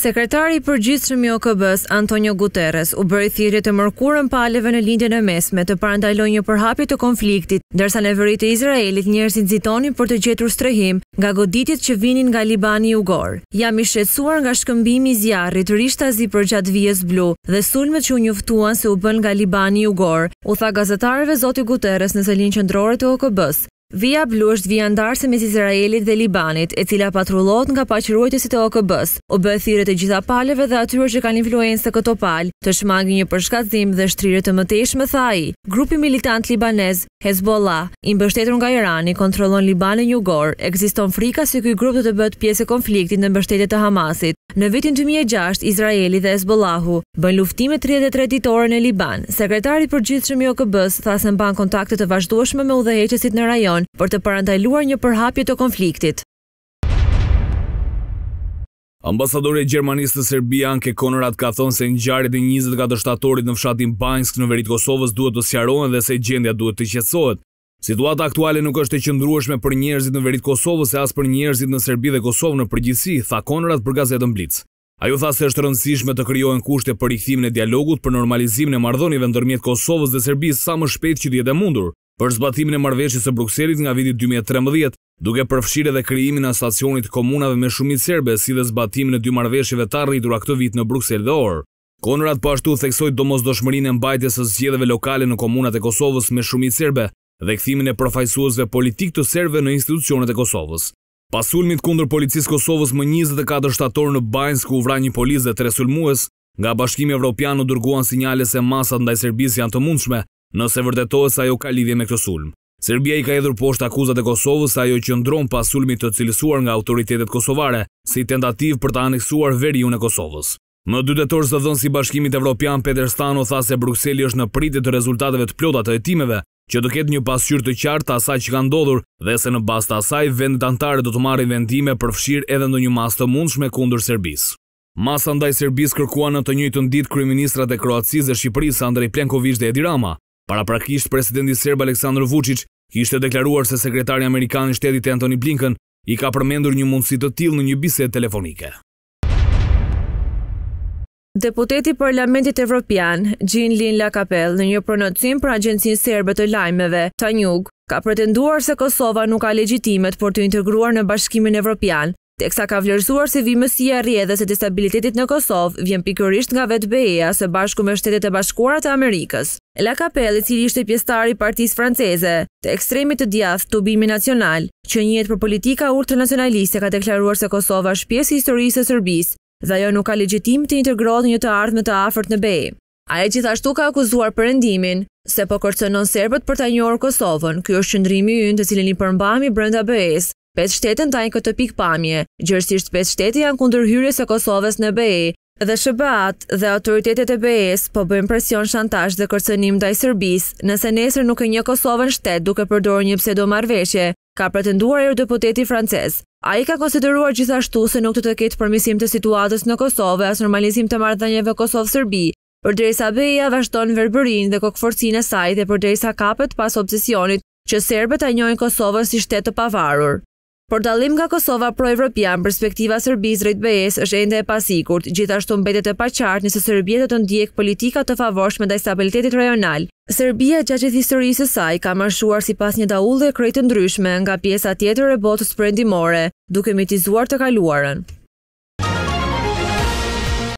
Sekretari i përgjithshëm i OKB-s Antonio Guterres u bëri thirrje të mërkurën paleve në lindjen e mesme të parandalojë një përhapje të konfliktit, ndërsa në veri të Izraelit njerëzit nxitonin për të gjetur strehim nga goditjet që vinin nga Libani i Ugor. Jam i shqetësuar nga shkëmbimi i zjarrit rishtazi për gjat vijës blu dhe sulmet që u njoftuan se u bën nga Libani i Ugor, u tha gazetarëve zoti Guterres në selin qendrore të OKB-s, Via Blu është via ndarëse mes Izraelit dhe Libanit, e cila patrullohet nga paqëruajtësit e OKB-s. U bë thirrje të gjitha palëve dhe atyre që kanë influencë të këto palë, të shmangin një përshkazim dhe shtrirje të mëtejshme, tha ai. Grupi militant libanez Hezbollah, i mbështetur nga Irani, kontrollon Libanin jugor. Ekziston frika se si ky grup do të bëhet pjesë e konfliktit në mbështetje të Hamasit. Në vitin 2006, Izraeli dhe Esbolahu bën luftime 33 ditore në Liban. Sekretari për gjithë shëmi OKB-s thasën ban kontakte të vazhdueshme me heqesit në rajon për të parantajluar një përhapje të konfliktit. e Gjermanisë të Serbia Anke Konrad ka thonë se njëjarit e 24 shtatorit në fshatin Bajnsk në verit Kosovës duhet të sjarohen dhe se gjendja duhet të qetsohet. Situata aktuale nuk është e qëndrueshme për njerëzit në verit Kosovës e as për njerëzit në Serbi dhe Kosovë në përgjithësi, tha Konrad për gazetën Blitz. Ajo tha se është rëndësishme të krijohen kushte për rikthimin e dialogut për normalizimin e marrëdhënieve ndërmjet Kosovës dhe Serbisë sa më shpejt që dihet e mundur, për zbatimin e marrëveshjes së Brukselit nga viti 2013, duke përfshirë edhe krijimin e stacionit komunave me shumicë serbe, si dhe zbatimin e dy marrëveshjeve të arritura këtë vit në Bruksel dhe Orë. Konrad po ashtu theksoi domosdoshmërinë e mbajtjes së zgjedhjeve lokale në komunat e Kosovës me shumicë serbe, dhe kthimin e përfaqësuesve politik të serbëve në institucionet e Kosovës. Pas kundur kundër policisë Kosovës më 24 shtator në bajnës u vra një policë dhe tre sulmues, nga Bashkimi Evropian u dërguan sinjale se masat ndaj Serbisë janë të mundshme, nëse vërtetohet se ajo ka lidhje me këtë sulm. Serbia i ka hedhur poshtë akuzat e Kosovës se ajo qëndron pas sulmit të cilësuar nga autoritetet kosovare si tentativ për të aneksuar veriun e Kosovës. Më dy së dhënë si bashkimit evropian Peter Stano tha se Bruxelli është në pritit të rezultateve të plotat të etimeve që do ketë një pasqyrë të qartë të asaj që ka ndodhur dhe se në bast asaj vendet antare do të marrin vendime për fshir edhe në një mas të mundshme kundër Serbisë. Masa ndaj Serbisë kërkuan në të njëjtën ditë kryeministrat e Kroacisë dhe Shqipërisë Andrej Plenković dhe Edi Rama. Paraprakisht presidenti serb Aleksandar Vučić kishte deklaruar se sekretari amerikan i shtetit Antony Blinken i ka përmendur një mundësi të tillë në një bisedë telefonike. Deputeti Parlamentit Evropian, Gjin Lin La në një pronocim për agjensin serbe të lajmeve, Tanjug, ka pretenduar se Kosova nuk ka legjitimet për të integruar në bashkimin Evropian, teksa ka vlerësuar se vimësia rrjedhës se destabilitetit në Kosovë vjen pikërisht nga vetë BE-a së bashku me shtetet e bashkuara të Amerikës. La i cili ishte pjesëtar i Partisë Franceze të Ekstremit të Djathtë të Ubimit Nacional, që njët për politika ultranacionaliste, ka deklaruar se Kosova është pjesë e historisë së Serbisë dhe ajo nuk ka legjitim të integrohet një të ardhme të afërt në BE. e gjithashtu ka akuzuar Perëndimin se po kërcënon serbet për ta njohur Kosovën. Ky është qëndrimi yn të cilin i përmbahemi brenda BE-s. Pesë shtete ndajnë këtë pikë pamje. Gjithsesi pesë shtete janë kundër hyrjes së Kosovës në BE dhe shëbat t dhe autoritetet e BE-s po bëjnë presion shantazh dhe kërcënim ndaj Serbisë nëse nesër nuk e njeh Kosovën shtet duke përdorur një pseudo marrëveshje ka pretenduar erë deputeti frances. A i ka konsideruar gjithashtu se nuk të të ketë përmisim të situatës në Kosovë as normalizim të mardhënjeve Kosovë-Sërbi, për drejsa beja vazhton verbërin dhe kokëforcin e saj dhe për drejsa kapet pas obsesionit që serbet a njojnë Kosovën si shtetë pavarur. Por dalim nga Kosova pro-Evropian, perspektiva Serbis drejt BE-s është ende e pasikurt, gjithashtu mbetet e paqartë nëse Serbia do të ndjek politika të favorshme ndaj stabilitetit rajonal. Serbia gjatë gjithë historisë së saj ka marshuar sipas një daulle dhe të ndryshme nga pjesa tjetër e botës perëndimore, duke mitizuar të kaluarën.